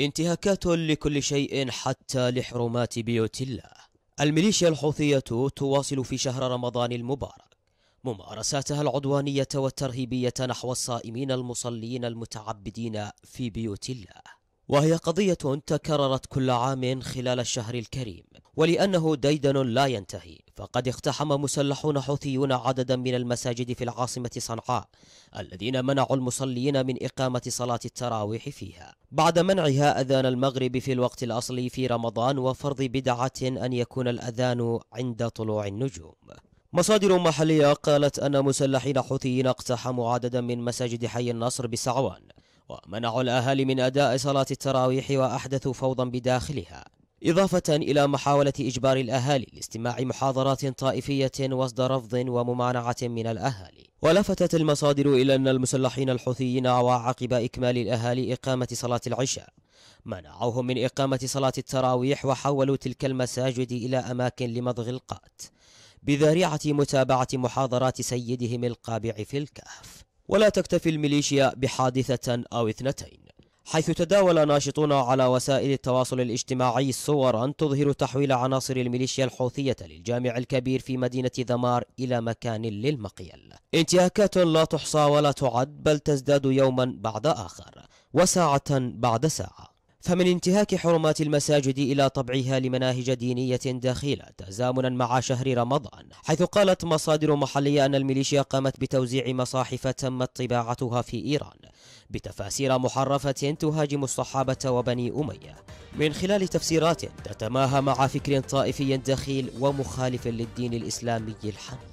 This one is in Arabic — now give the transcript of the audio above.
انتهاكات لكل شيء حتى لحرمات بيوت الله الميليشيا الحوثية تواصل في شهر رمضان المبارك ممارساتها العدوانية والترهيبية نحو الصائمين المصلين المتعبدين في بيوت الله وهي قضية تكررت كل عام خلال الشهر الكريم ولأنه ديدن لا ينتهي فقد اقتحم مسلحون حوثيون عددا من المساجد في العاصمة صنعاء الذين منعوا المصلين من إقامة صلاة التراويح فيها بعد منعها أذان المغرب في الوقت الأصلي في رمضان وفرض بدعة أن يكون الأذان عند طلوع النجوم مصادر محلية قالت أن مسلحين حوثيين اقتحموا عددا من مساجد حي النصر بسعوان ومنعوا الأهالي من أداء صلاة التراويح وأحدثوا فوضى بداخلها إضافة إلى محاولة إجبار الأهالي لاستماع محاضرات طائفية وصد رفض وممانعة من الأهالي ولفتت المصادر إلى أن المسلحين الحوثيين وعقب إكمال الأهالي إقامة صلاة العشاء منعوهم من إقامة صلاة التراويح وحولوا تلك المساجد إلى أماكن لمضغ القات بذريعة متابعة محاضرات سيدهم القابع في الكهف ولا تكتفي الميليشيا بحادثة أو اثنتين حيث تداول ناشطون على وسائل التواصل الاجتماعي صورا تظهر تحويل عناصر الميليشيا الحوثية للجامع الكبير في مدينة ذمار إلى مكان للمقيل انتهاكات لا تحصى ولا تعد بل تزداد يوما بعد آخر وساعة بعد ساعة فمن انتهاك حرمات المساجد إلى طبعها لمناهج دينية داخلة تزامنا مع شهر رمضان حيث قالت مصادر محلية أن الميليشيا قامت بتوزيع مصاحف تمت طباعتها في إيران بتفاسير محرفة تهاجم الصحابة وبني أمية من خلال تفسيرات تتماهى مع فكر طائفي دخيل ومخالف للدين الإسلامي الحنيف